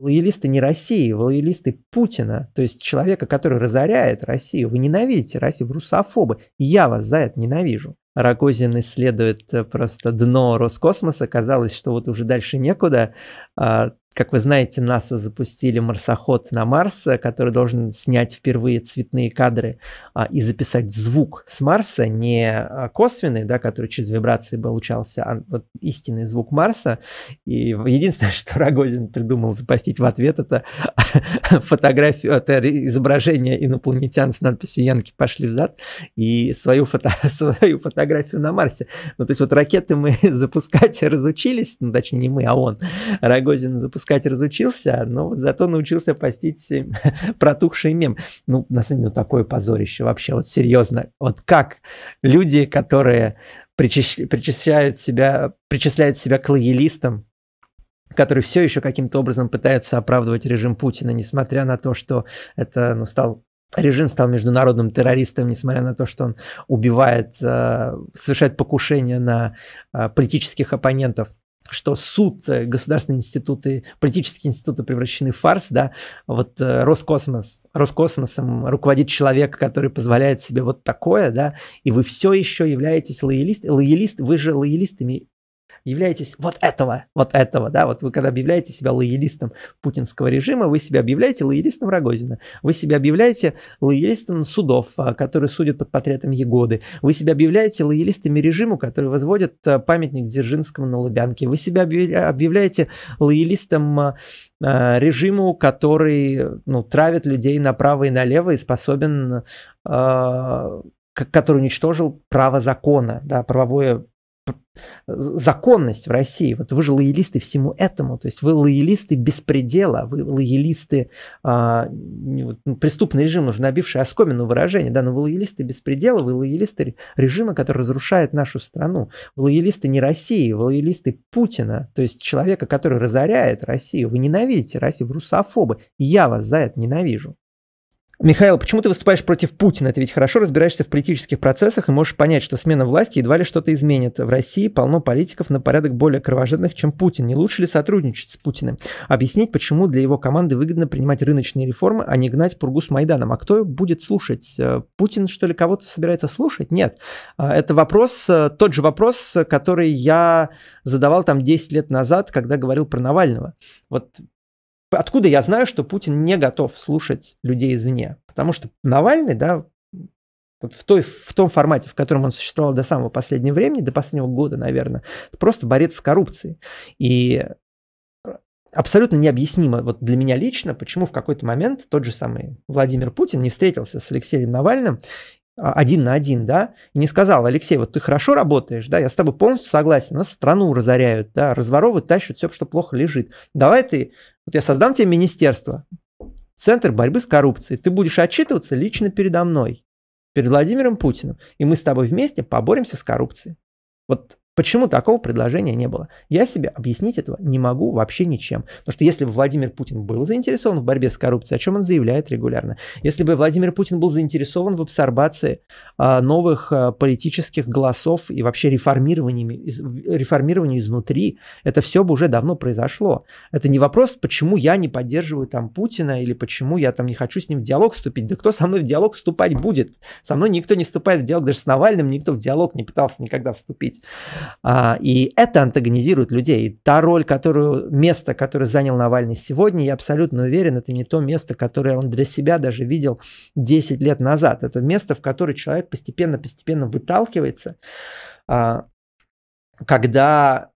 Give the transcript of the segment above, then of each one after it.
лоялисты не России, вы лоялисты Путина, то есть человека, который разоряет Россию. Вы ненавидите Россию, вы русофобы. Я вас за это ненавижу. Рогозин исследует э, просто дно Роскосмоса. Казалось, что вот уже дальше некуда. А, как вы знаете, НАСА запустили марсоход на Марс, э, который должен снять впервые цветные кадры а, и записать звук с Марса, не а, косвенный, да, который через вибрации получался, а вот истинный звук Марса. И единственное, что Рогозин придумал запастить в ответ, это фотографию, это изображение инопланетян с надписью «Янки пошли взад» и свою, фото, свою фотографию на Марсе. Ну, то есть вот ракеты мы запускать разучились, ну, точнее, не мы, а он. Рогозин запустил запускать разучился, но вот зато научился постить э, протухший мем. Ну, на самом деле, ну, такое позорище вообще, вот серьезно. Вот как люди, которые причисляют себя, причисляют себя к лоялистам, которые все еще каким-то образом пытаются оправдывать режим Путина, несмотря на то, что это ну, стал режим стал международным террористом, несмотря на то, что он убивает, э, совершает покушение на э, политических оппонентов что суд, э, государственные институты, политические институты превращены в фарс, да, вот э, Роскосмос, Роскосмосом руководит человек, который позволяет себе вот такое, да, и вы все еще являетесь лоялист, лоялист, вы же лоялистами являетесь вот этого, вот этого, да, вот вы когда объявляете себя лоялистом путинского режима, вы себя объявляете лоялистом Рогозина, вы себя объявляете лоялистом судов, а, которые судят под портретом Егоды, вы себя объявляете лоялистами режиму, который возводит а, памятник Дзержинскому на Лубянке, вы себя объявляете лоялистом а, режиму, который ну, травит людей направо и налево и способен который уничтожил право закона, да, правовое законность в России. Вот вы же лоялисты всему этому. То есть вы лоялисты беспредела, вы лоялисты а, ну, преступный режим, уже набивший оскомину выражение, да, но вы лоялисты беспредела, вы лоялисты режима, который разрушает нашу страну. Вы лоялисты не России, вы лоялисты Путина, то есть человека, который разоряет Россию. Вы ненавидите Россию, вы русофобы. Я вас за это ненавижу. Михаил, почему ты выступаешь против Путина? Ты ведь хорошо разбираешься в политических процессах и можешь понять, что смена власти едва ли что-то изменит. В России полно политиков на порядок более кровожадных, чем Путин. Не лучше ли сотрудничать с Путиным? Объяснить, почему для его команды выгодно принимать рыночные реформы, а не гнать пургу с Майданом. А кто будет слушать? Э, Путин, что ли, кого-то собирается слушать? Нет. А, это вопрос, э, тот же вопрос, который я задавал там 10 лет назад, когда говорил про Навального. Вот Откуда я знаю, что Путин не готов слушать людей извне? Потому что Навальный, да, вот в, той, в том формате, в котором он существовал до самого последнего времени, до последнего года, наверное, это просто борец с коррупцией. И э, абсолютно необъяснимо вот для меня лично, почему в какой-то момент тот же самый Владимир Путин не встретился с Алексеем Навальным а, один на один, да, и не сказал, Алексей, вот ты хорошо работаешь, да, я с тобой полностью согласен, нас страну разоряют, да, разворовывают, тащат все, что плохо лежит. Давай ты, вот я создам тебе министерство, Центр борьбы с коррупцией, ты будешь отчитываться лично передо мной, перед Владимиром Путиным, и мы с тобой вместе поборемся с коррупцией. Вот Почему такого предложения не было? Я себе объяснить этого не могу вообще ничем. Потому что если бы Владимир Путин был заинтересован в борьбе с коррупцией, о чем он заявляет регулярно, если бы Владимир Путин был заинтересован в абсорбации а, новых а, политических голосов и вообще реформированием из, реформированию изнутри, это все бы уже давно произошло. Это не вопрос, почему я не поддерживаю там Путина или почему я там не хочу с ним в диалог вступить. Да кто со мной в диалог вступать будет? Со мной никто не вступает в диалог, даже с Навальным никто в диалог не пытался никогда вступить. А, и это антагонизирует людей. И та роль, которую, место, которое занял Навальный сегодня, я абсолютно уверен, это не то место, которое он для себя даже видел 10 лет назад. Это место, в которое человек постепенно-постепенно выталкивается, а, когда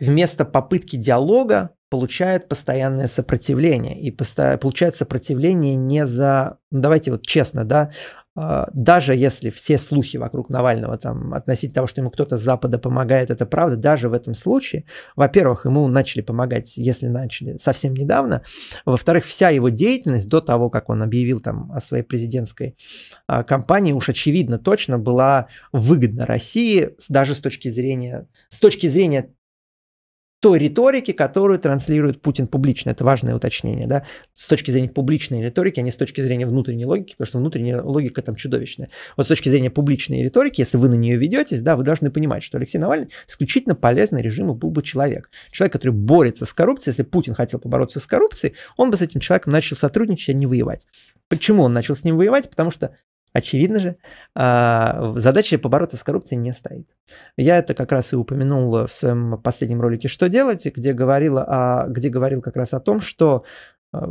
вместо попытки диалога получает постоянное сопротивление. И получает сопротивление не за... Ну, давайте вот честно, да, а, даже если все слухи вокруг Навального там относительно того, что ему кто-то с Запада помогает, это правда, даже в этом случае, во-первых, ему начали помогать, если начали, совсем недавно, во-вторых, вся его деятельность до того, как он объявил там о своей президентской а, кампании, уж очевидно точно была выгодна России даже с точки зрения, с точки зрения той риторики, которую транслирует Путин публично. Это важное уточнение, да, с точки зрения публичной риторики, а не с точки зрения внутренней логики, потому что внутренняя логика там чудовищная. Вот с точки зрения публичной риторики, если вы на нее ведетесь, да, вы должны понимать, что Алексей Навальный исключительно полезный режиму был бы человек. Человек, который борется с коррупцией, если Путин хотел побороться с коррупцией, он бы с этим человеком начал сотрудничать, а не воевать. Почему он начал с ним воевать? Потому что Очевидно же, а, задача побороться с коррупцией не стоит. Я это как раз и упомянул в своем последнем ролике «Что делать?», где, говорила о, где говорил как раз о том, что а,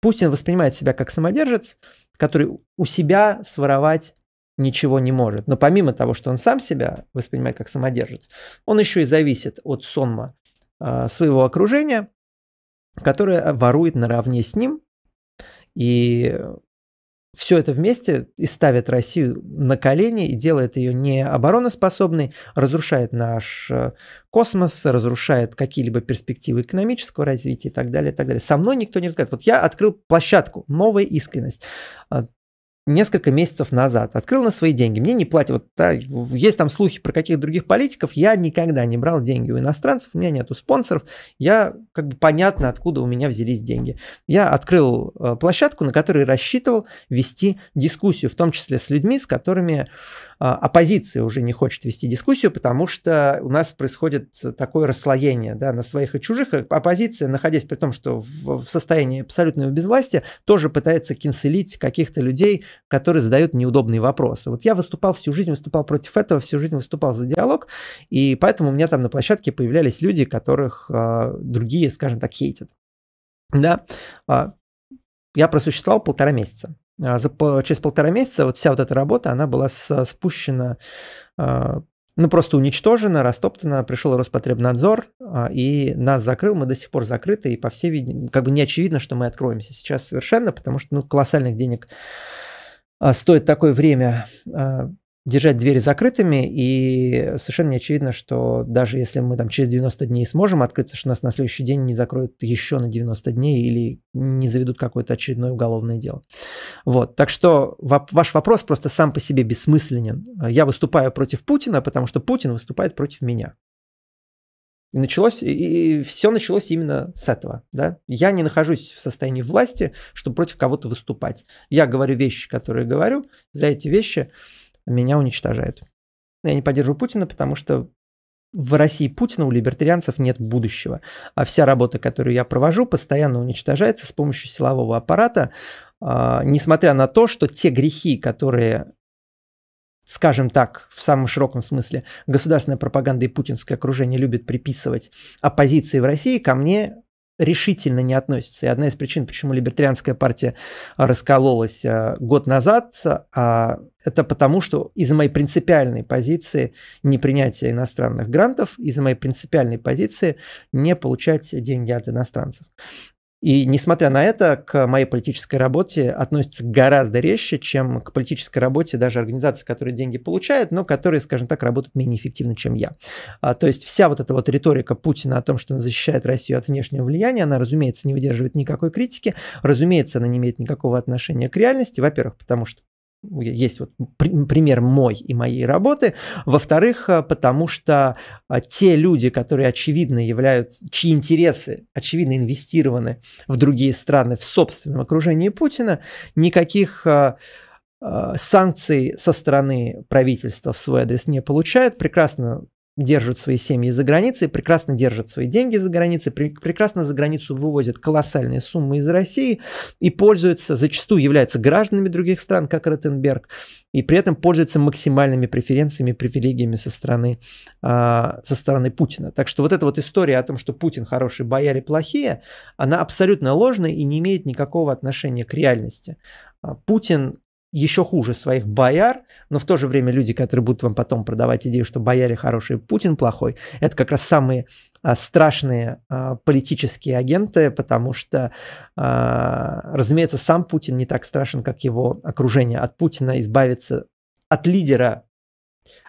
Путин воспринимает себя как самодержец, который у себя своровать ничего не может. Но помимо того, что он сам себя воспринимает как самодержец, он еще и зависит от сонма а, своего окружения, которое ворует наравне с ним, и все это вместе и ставит Россию на колени и делает ее не обороноспособной, разрушает наш э, космос, разрушает какие-либо перспективы экономического развития и так далее, и так далее. Со мной никто не разговаривает. Вот я открыл площадку «Новая искренность». А, несколько месяцев назад. Открыл на свои деньги. Мне не платят. Вот, да, есть там слухи про каких других политиков. Я никогда не брал деньги у иностранцев. У меня нету спонсоров. Я как бы понятно, откуда у меня взялись деньги. Я открыл э, площадку, на которой рассчитывал вести дискуссию, в том числе с людьми, с которыми а, оппозиция уже не хочет вести дискуссию, потому что у нас происходит такое расслоение да, на своих и чужих. Оппозиция, находясь при том, что в, в состоянии абсолютного безвластия, тоже пытается кинцелить каких-то людей, которые задают неудобные вопросы. Вот я выступал всю жизнь, выступал против этого, всю жизнь выступал за диалог, и поэтому у меня там на площадке появлялись люди, которых э, другие, скажем так, хейтят. Да, а, я просуществовал полтора месяца. А, за, через полтора месяца вот вся вот эта работа, она была спущена, а, ну просто уничтожена, растоптана, пришел Роспотребнадзор а, и нас закрыл, мы до сих пор закрыты, и по всей видимости, как бы не очевидно, что мы откроемся сейчас совершенно, потому что ну, колоссальных денег стоит такое время держать двери закрытыми, и совершенно не очевидно, что даже если мы там через 90 дней сможем открыться, что нас на следующий день не закроют еще на 90 дней или не заведут какое-то очередное уголовное дело. Вот. Так что ваш вопрос просто сам по себе бессмысленен. Я выступаю против Путина, потому что Путин выступает против меня. И началось, и все началось именно с этого. Да? Я не нахожусь в состоянии власти, чтобы против кого-то выступать. Я говорю вещи, которые говорю, за эти вещи меня уничтожают. Я не поддерживаю Путина, потому что в России Путина у либертарианцев нет будущего. А вся работа, которую я провожу, постоянно уничтожается с помощью силового аппарата, а, несмотря на то, что те грехи, которые скажем так, в самом широком смысле, государственная пропаганда и путинское окружение любят приписывать оппозиции в России, ко мне решительно не относится. И одна из причин, почему либертарианская партия раскололась э, год назад, а, это потому, что из-за моей принципиальной позиции непринятия иностранных грантов, из-за моей принципиальной позиции не получать деньги от иностранцев. И несмотря на это, к моей политической работе относятся гораздо резче, чем к политической работе даже организации, которые деньги получают, но которые, скажем так, работают менее эффективно, чем я. А, то есть вся вот эта вот риторика Путина о том, что он защищает Россию от внешнего влияния, она, разумеется, не выдерживает никакой критики, разумеется, она не имеет никакого отношения к реальности, во-первых, потому что есть вот пример мой и моей работы. Во-вторых, а, потому что а, те люди, которые очевидно являются, чьи интересы очевидно инвестированы в другие страны в собственном окружении Путина, никаких а, санкций со стороны правительства в свой адрес не получают, прекрасно держат свои семьи за границей, прекрасно держат свои деньги за границей, при, прекрасно за границу вывозят колоссальные суммы из России и пользуются, зачастую являются гражданами других стран, как Ротенберг, и при этом пользуются максимальными преференциями, привилегиями со стороны, э, со стороны Путина. Так что вот эта вот история о том, что Путин хороший, бояре плохие, она абсолютно ложная и не имеет никакого отношения к реальности. А, Путин еще хуже своих бояр, но в то же время люди, которые будут вам потом продавать идею, что бояре хорошие, Путин плохой, это как раз самые а, страшные а, политические агенты, потому что, а, разумеется, сам Путин не так страшен, как его окружение. От Путина избавиться, от лидера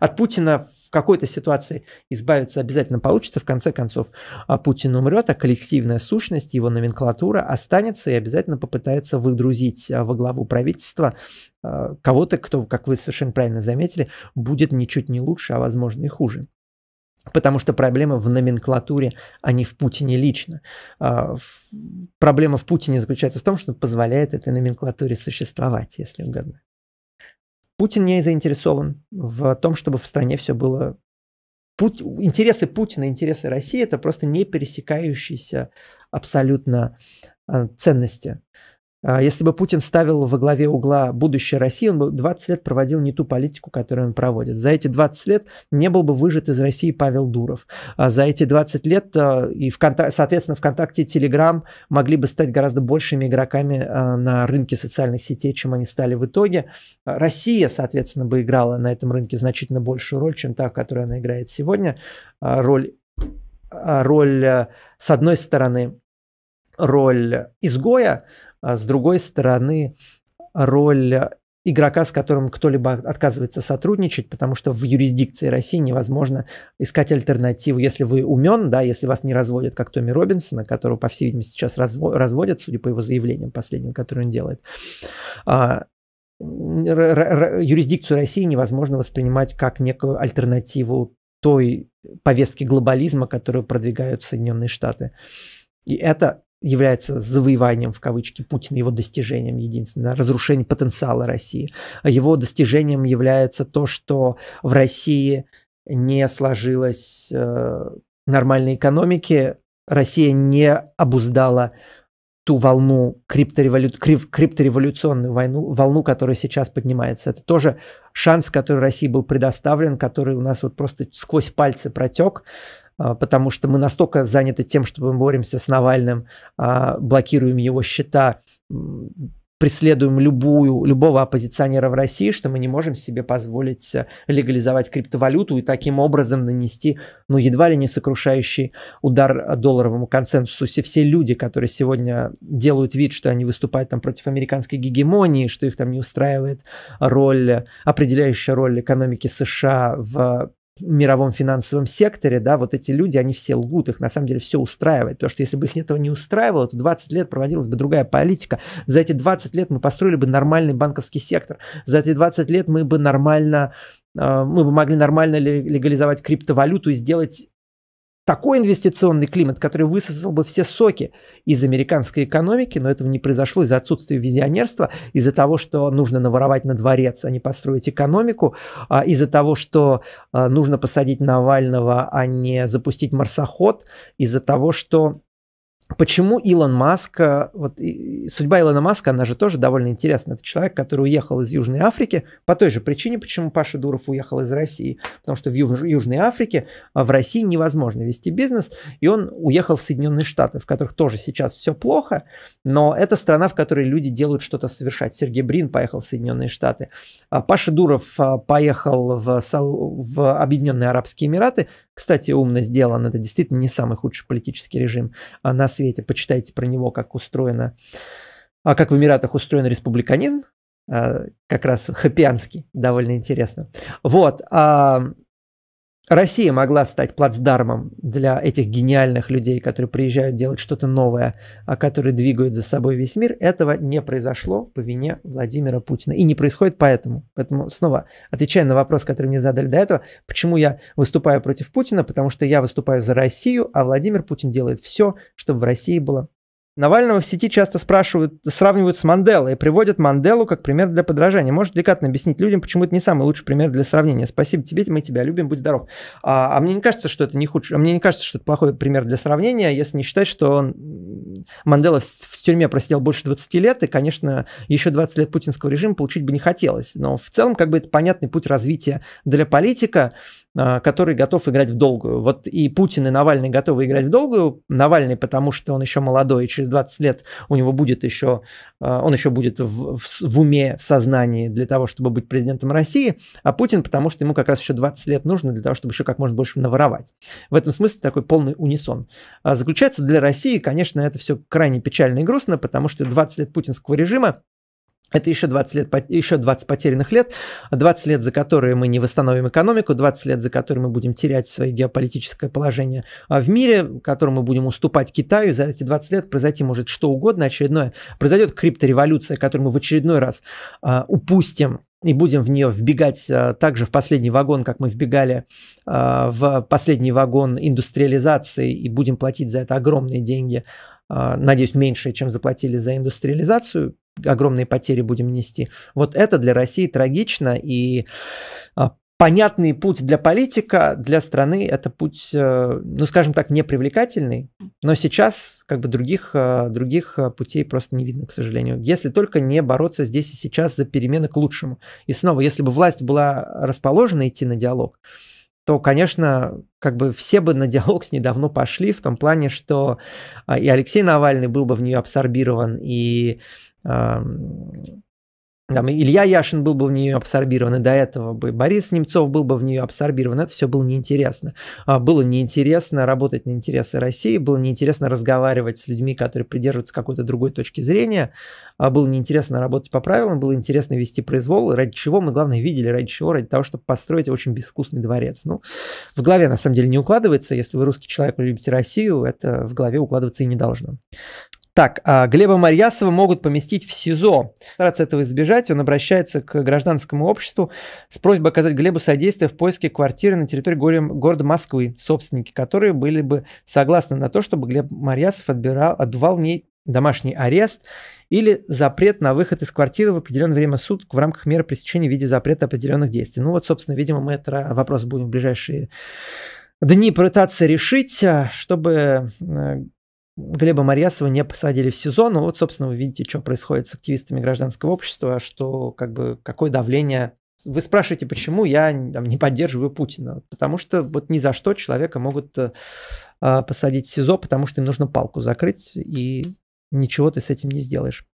от Путина в какой-то ситуации избавиться обязательно получится, в конце концов а Путин умрет, а коллективная сущность, его номенклатура останется и обязательно попытается выдрузить а, во главу правительства а, кого-то, кто, как вы совершенно правильно заметили, будет ничуть не лучше, а возможно и хуже. Потому что проблема в номенклатуре, а не в Путине лично. Проблема в Путине заключается в том, что позволяет этой номенклатуре существовать, если угодно. Путин не заинтересован в том, чтобы в стране все было... Пут... Интересы Путина, интересы России – это просто не пересекающиеся абсолютно а, ценности. А, если бы Путин ставил во главе угла будущее России, он бы 20 лет проводил не ту политику, которую он проводит. За эти 20 лет не был бы выжит из России Павел Дуров. А за эти 20 лет, а, и в соответственно, ВКонтакте и Телеграм могли бы стать гораздо большими игроками на рынке социальных сетей, чем они стали в итоге. Россия, соответственно, бы играла на этом рынке значительно большую роль, чем та, которую она играет сегодня. Роль, роль с одной стороны, роль изгоя, а с другой стороны роль игрока, с которым кто-либо отказывается сотрудничать, потому что в юрисдикции России невозможно искать альтернативу. Если вы умен, да, если вас не разводят, как Томми Робинсона, которого, по всей видимости, сейчас разводят, судя по его заявлениям последним, которые он делает, а, юрисдикцию России невозможно воспринимать как некую альтернативу той повестке глобализма, которую продвигают Соединенные Штаты. И это является завоеванием в кавычки Путина, его достижением единственное, разрушение потенциала России. Его достижением является то, что в России не сложилась э, нормальной экономики, Россия не обуздала ту волну криптореволю... крип криптореволюционную войну, волну, которая сейчас поднимается. Это тоже шанс, который России был предоставлен, который у нас вот просто сквозь пальцы протек. А, потому что мы настолько заняты тем, что мы боремся с Навальным, а, блокируем его счета, преследуем любую, любого оппозиционера в России, что мы не можем себе позволить э, легализовать криптовалюту и таким образом нанести, ну, едва ли не сокрушающий удар а, долларовому консенсусу. Все, все люди, которые сегодня делают вид, что они выступают там против американской гегемонии, что их там не устраивает роль, определяющая роль экономики США в мировом финансовом секторе, да, вот эти люди, они все лгут, их на самом деле все устраивает, потому что если бы их этого не устраивало, то 20 лет проводилась бы другая политика, за эти 20 лет мы построили бы нормальный банковский сектор, за эти 20 лет мы бы нормально, э, мы бы могли нормально легализовать криптовалюту и сделать такой инвестиционный климат, который высосал бы все соки из американской экономики, но этого не произошло из-за отсутствия визионерства, из-за того, что нужно наворовать на дворец, а не построить экономику, а из-за того, что а, нужно посадить Навального, а не запустить марсоход, из-за того, что почему Илон Маск, э, вот судьба Илона Маска, она же тоже довольно интересна. Это человек, который уехал из Южной Африки по той же причине, почему Паша Дуров уехал из России. Потому что в Юж, Южной Африке, а, в России невозможно вести бизнес, и он уехал в Соединенные Штаты, в которых тоже сейчас все плохо, но это страна, в которой люди делают что-то совершать. Сергей Брин поехал в Соединенные Штаты. А Паша Дуров а, поехал в, в Объединенные Арабские Эмираты. Кстати, умно сделан. Это действительно не самый худший политический режим а на свете. Почитайте про него, как устроено, а как в Эмиратах устроен республиканизм. А, как раз хапианский, довольно интересно. Вот. Россия могла стать плацдармом для этих гениальных людей, которые приезжают делать что-то новое, а которые двигают за собой весь мир. Этого не произошло по вине Владимира Путина. И не происходит поэтому. Поэтому снова отвечая на вопрос, который мне задали до этого, почему я выступаю против Путина, потому что я выступаю за Россию, а Владимир Путин делает все, чтобы в России было Навального в сети часто спрашивают, сравнивают с Манделой и приводят Манделу как пример для подражания. Можешь деликатно объяснить людям, почему это не самый лучший пример для сравнения? Спасибо тебе, мы тебя любим, будь здоров. А, а мне не кажется, что это не худший, а мне не кажется, что это плохой пример для сравнения, если не считать, что он, Мандела в, в тюрьме просидел больше 20 лет, и, конечно, еще 20 лет путинского режима получить бы не хотелось. Но в целом, как бы это понятный путь развития для политика, а, который готов играть в долгую. Вот и Путин, и Навальный готовы играть в долгую. Навальный, потому что он еще молодой, и через 20 лет у него будет еще, а, он еще будет в, в, в уме, в сознании для того, чтобы быть президентом России, а Путин, потому что ему как раз еще 20 лет нужно для того, чтобы еще как можно больше наворовать. В этом смысле такой полный унисон. А заключается для России, конечно, это все крайне печально и грустно, потому что 20 лет путинского режима это еще 20, лет, еще 20 потерянных лет, 20 лет, за которые мы не восстановим экономику, 20 лет, за которые мы будем терять свое геополитическое положение а, в мире, которому мы будем уступать Китаю. За эти 20 лет произойти может что угодно очередное. Произойдет криптореволюция, которую мы в очередной раз а, упустим и будем в нее вбегать а, также в последний вагон, как мы вбегали а, в последний вагон индустриализации и будем платить за это огромные деньги, а, надеюсь, меньше, чем заплатили за индустриализацию, огромные потери будем нести. Вот это для России трагично, и а, понятный путь для политика, для страны это путь, э, ну скажем так, непривлекательный, но сейчас как бы других, э, других э, путей просто не видно, к сожалению. Если только не бороться здесь и сейчас за перемены к лучшему. И снова, если бы власть была расположена идти на диалог, то, конечно, как бы все бы на диалог с ней давно пошли, в том плане, что а, и Алексей Навальный был бы в нее абсорбирован, и там Илья Яшин был бы в нее абсорбирован, и до этого бы Борис Немцов был бы в нее абсорбирован. Это все было неинтересно. А, было неинтересно работать на интересы России, было неинтересно разговаривать с людьми, которые придерживаются какой-то другой точки зрения, а, было неинтересно работать по правилам, было интересно вести произвол, ради чего мы, главное, видели, ради чего, ради того, чтобы построить очень безвкусный дворец. Ну, в голове, на самом деле, не укладывается. Если вы русский человек, вы любите Россию, это в голове укладываться и не должно. Так, а, Глеба Марьясова могут поместить в СИЗО. Стараться этого избежать, он обращается к гражданскому обществу с просьбой оказать Глебу содействие в поиске квартиры на территории города Москвы, собственники которые были бы согласны на то, чтобы Глеб Марьясов отбирал, отбывал в ней домашний арест или запрет на выход из квартиры в определенное время суток в рамках меры пресечения в виде запрета определенных действий. Ну вот, собственно, видимо, мы этот вопрос будем в ближайшие дни пытаться решить, а, чтобы э, Глеба Марьясова не посадили в сизо, но вот, собственно, вы видите, что происходит с активистами гражданского общества, что как бы какое давление. Вы спрашиваете, почему я там, не поддерживаю Путина? Потому что вот ни за что человека могут э, а, посадить в СИЗО, потому что им нужно палку закрыть, и ничего ты с этим не сделаешь.